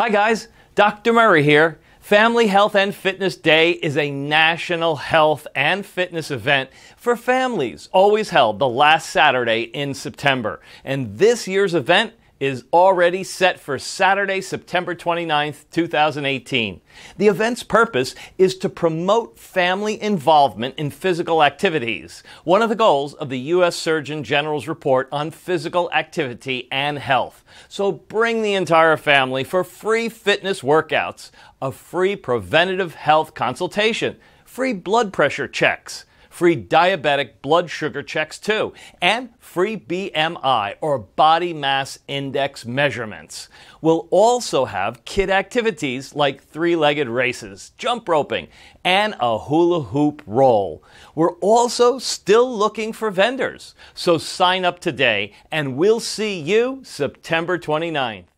Hi, guys. Dr. Murray here. Family Health and Fitness Day is a national health and fitness event for families, always held the last Saturday in September. And this year's event is already set for Saturday, September 29th, 2018. The event's purpose is to promote family involvement in physical activities, one of the goals of the U.S. Surgeon General's report on physical activity and health. So bring the entire family for free fitness workouts, a free preventative health consultation, free blood pressure checks, free diabetic blood sugar checks too, and free BMI or body mass index measurements. We'll also have kid activities like three legged races, jump roping, and a hula hoop roll. We're also still looking for vendors, so sign up today and we'll see you September 29th.